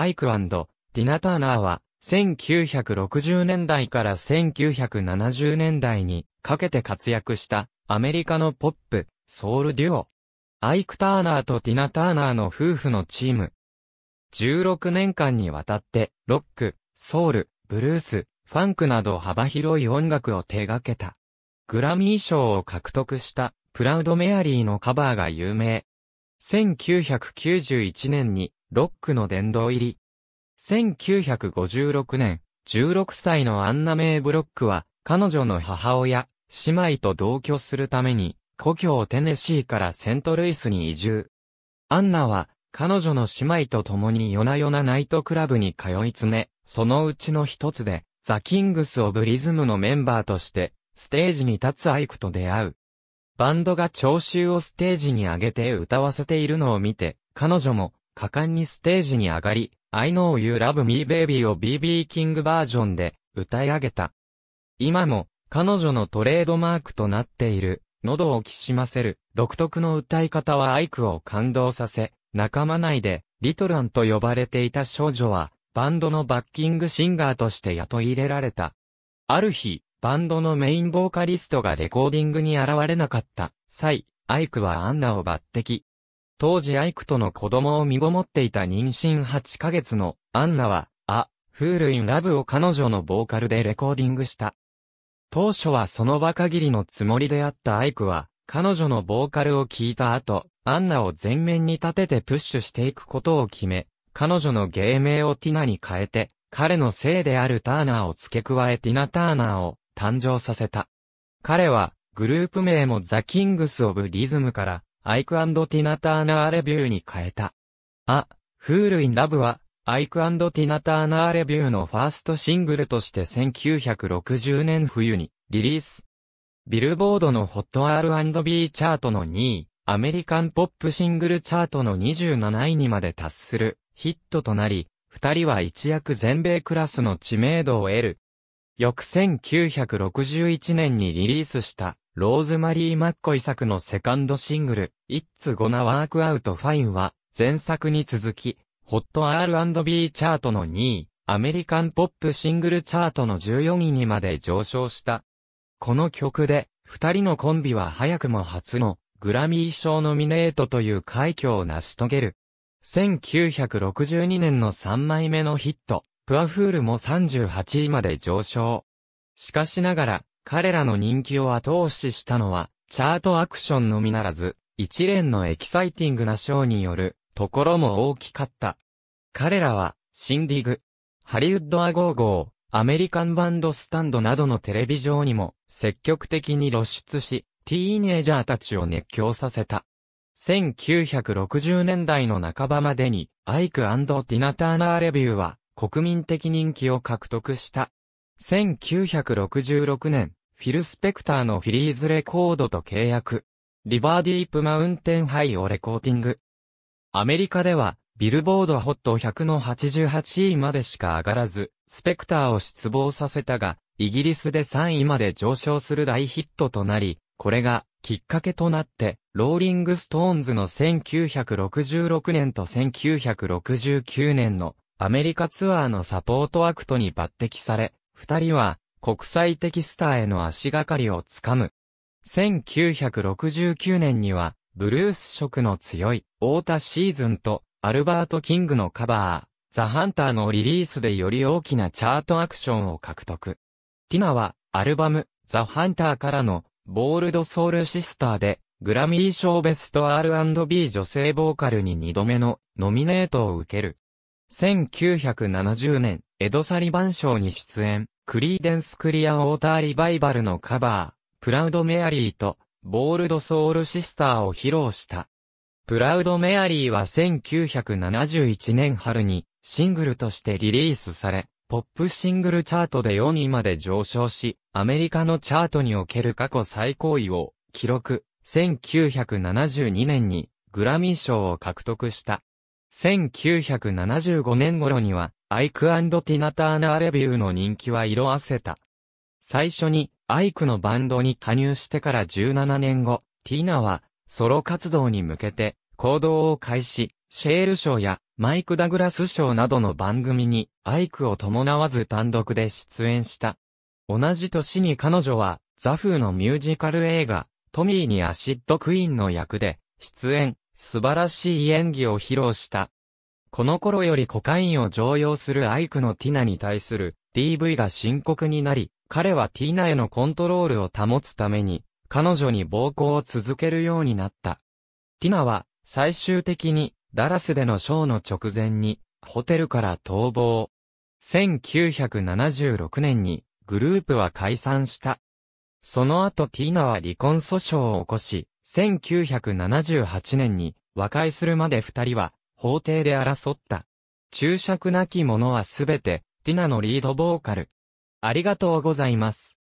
アイクディナ・ターナーは、1960年代から1970年代にかけて活躍したアメリカのポップ、ソウルデュオ。アイク・ターナーとティナ・ターナーの夫婦のチーム。16年間にわたってロック、ソウル、ブルース、ファンクなど幅広い音楽を手掛けた。グラミー賞を獲得したプラウド・メアリーのカバーが有名。1991年にロックの殿堂入り。1956年、16歳のアンナ・メイ・ブロックは、彼女の母親、姉妹と同居するために、故郷テネシーからセントルイスに移住。アンナは、彼女の姉妹と共に夜な夜なナイトクラブに通い詰め、そのうちの一つで、ザ・キングス・オブ・リズムのメンバーとして、ステージに立つアイクと出会う。バンドが聴衆をステージに上げて歌わせているのを見て、彼女も果敢にステージに上がり、I know you love me baby を BB キングバージョンで歌い上げた。今も彼女のトレードマークとなっている、喉をきしませる、独特の歌い方はアイクを感動させ、仲間内で、リトランと呼ばれていた少女は、バンドのバッキングシンガーとして雇い入れられた。ある日、バンドのメインボーカリストがレコーディングに現れなかった際、アイクはアンナを抜擢。当時アイクとの子供を身ごもっていた妊娠8ヶ月のアンナは、あ、フールインラブを彼女のボーカルでレコーディングした。当初はその場限りのつもりであったアイクは、彼女のボーカルを聴いた後、アンナを前面に立ててプッシュしていくことを決め、彼女の芸名をティナに変えて、彼のせいであるターナーを付け加えティナ・ターナーを誕生させた。彼は、グループ名もザ・キングス・オブ・リズムから、アイクティナターナーレビューに変えた。あ、フールインラブは、アイクティナターナーレビューのファーストシングルとして1960年冬にリリース。ビルボードのアール＆ R&B チャートの2位、アメリカンポップシングルチャートの27位にまで達するヒットとなり、二人は一躍全米クラスの知名度を得る。翌1961年にリリースしたローズマリー・マッコイ作のセカンドシングル、It's Gonna Work Out Fine は、前作に続き、ア o t R&B チャートの2位、アメリカンポップシングルチャートの14位にまで上昇した。この曲で、二人のコンビは早くも初のグラミー賞ノミネートという快挙を成し遂げる。1962年の3枚目のヒット、プアフールも38位まで上昇。しかしながら、彼らの人気を後押ししたのは、チャートアクションのみならず、一連のエキサイティングなショーによる、ところも大きかった。彼らは、シンディグ、ハリウッドアゴーゴー、アメリカンバンドスタンドなどのテレビ上にも積極的に露出し、ティーンエイジャーたちを熱狂させた。1960年代の半ばまでに、アイクティナ・ターナーレビューは国民的人気を獲得した。1966年、フィル・スペクターのフィリーズレコードと契約。リバーディープマウンテンハイをレコーティング。アメリカでは、ビルボードホット100の88位までしか上がらず、スペクターを失望させたが、イギリスで3位まで上昇する大ヒットとなり、これがきっかけとなって、ローリングストーンズの1966年と1969年のアメリカツアーのサポートアクトに抜擢され、二人は国際的スターへの足がかりをつかむ。1969年には、ブルース色の強い、オータシーズンと、アルバート・キングのカバー、ザ・ハンターのリリースでより大きなチャートアクションを獲得。ティナは、アルバム、ザ・ハンターからの、ボールド・ソウル・シスターで、グラミー賞ベスト R&B 女性ボーカルに2度目のノミネートを受ける。1970年、エド・サリバン賞に出演、クリーデンス・クリア・ウォーター・リバイバルのカバー、プラウド・メアリーと、ボールド・ソウル・シスターを披露した。プラウド・メアリーは1971年春に、シングルとしてリリースされ、ポップシングルチャートで4位まで上昇し、アメリカのチャートにおける過去最高位を記録、1972年にグラミー賞を獲得した。1975年頃には、アイクティナターナーレビューの人気は色あせた。最初に、アイクのバンドに加入してから17年後、ティナは、ソロ活動に向けて、行動を開始、シェール賞やマイク・ダグラス賞などの番組に、アイクを伴わず単独で出演した。同じ年に彼女は、ザフーのミュージカル映画、トミーにアシッド・クイーンの役で、出演。素晴らしい演技を披露した。この頃よりコカインを常用するアイクのティナに対する DV が深刻になり、彼はティナへのコントロールを保つために、彼女に暴行を続けるようになった。ティナは、最終的に、ダラスでのショーの直前に、ホテルから逃亡。1976年に、グループは解散した。その後ティーナは離婚訴訟を起こし、1978年に和解するまで二人は法廷で争った。注釈なき者はすべて、ティナのリードボーカル。ありがとうございます。